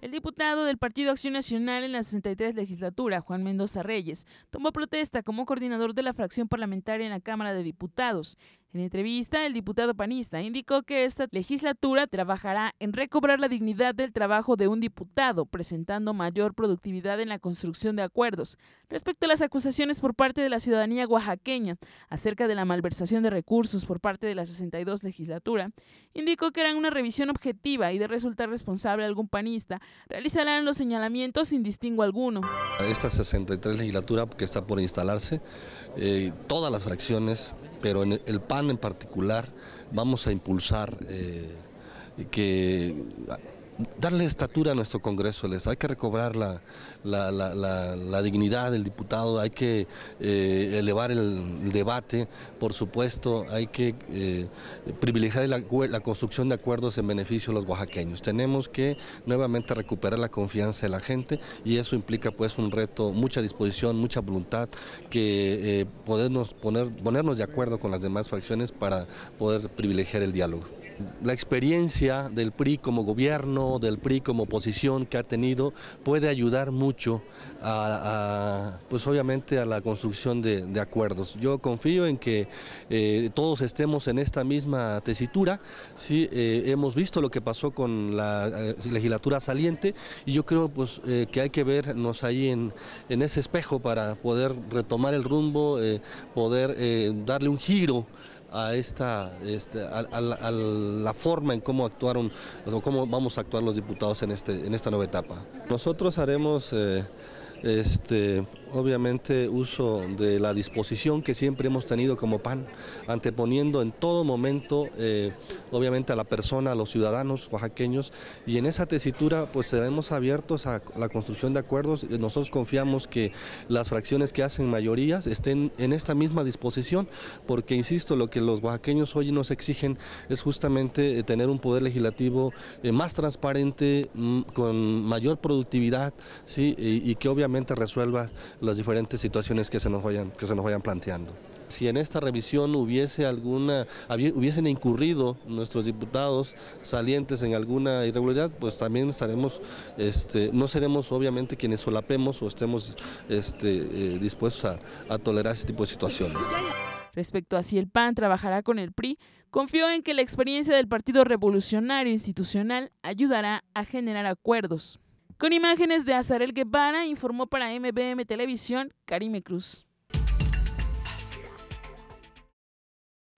El diputado del Partido Acción Nacional en la 63 legislatura, Juan Mendoza Reyes, tomó protesta como coordinador de la fracción parlamentaria en la Cámara de Diputados. En entrevista, el diputado panista indicó que esta legislatura trabajará en recobrar la dignidad del trabajo de un diputado, presentando mayor productividad en la construcción de acuerdos. Respecto a las acusaciones por parte de la ciudadanía oaxaqueña acerca de la malversación de recursos por parte de la 62 legislatura, indicó que eran una revisión objetiva y de resultar responsable algún panista, realizarán los señalamientos sin distingo alguno. Esta 63 legislatura que está por instalarse, eh, todas las fracciones pero en el PAN en particular vamos a impulsar eh, que darle estatura a nuestro Congreso, hay que recobrar la, dignidad del diputado, hay que eh, elevar el debate, por supuesto, hay que eh, privilegiar la, construcción de acuerdos en beneficio de los oaxaqueños. Tenemos que nuevamente recuperar la confianza de la gente y eso implica pues un reto, mucha disposición, mucha voluntad, que eh, podernos poner, ponernos de acuerdo con las demás facciones para poder privilegiar el diálogo. La experiencia del PRI como gobierno, del PRI como oposición que ha tenido, puede ayudar mucho a, pues obviamente a la construcción de, acuerdos. Yo confío en que eh, todos estemos en esta misma tesitura, eh, hemos visto lo que pasó con la eh, legislatura saliente y yo creo pues, que hay que vernos ahí en, en, ese espejo para poder retomar el rumbo, poder darle un giro a esta, este, a, la, forma en cómo actuaron o cómo vamos a actuar los diputados en, este, en esta nueva etapa. Nosotros haremos eh, este, obviamente uso de la disposición que siempre hemos tenido como PAN, anteponiendo en todo momento, eh, obviamente a la persona, a los ciudadanos oaxaqueños, y en esa tesitura pues seremos abiertos a la construcción de acuerdos. Nosotros confiamos que las fracciones que hacen mayorías estén en esta misma disposición, porque insisto, lo que los oaxaqueños hoy nos exigen es justamente eh, tener un poder legislativo eh, más transparente, mm, con mayor productividad, ¿sí? y que obviamente resuelva las diferentes situaciones que se nos vayan, que se nos vayan planteando. Si en esta revisión hubiese alguna, hubiesen incurrido nuestros diputados salientes en alguna irregularidad, pues también estaremos, este, no seremos obviamente quienes solapemos o estemos este, eh, dispuestos a, a, tolerar ese tipo de situaciones. Respecto a si el PAN trabajará con el PRI, confió en que la experiencia del Partido Revolucionario Institucional ayudará a generar acuerdos. Con imágenes de Azarel Guevara, informó para MBM Televisión Karime Cruz.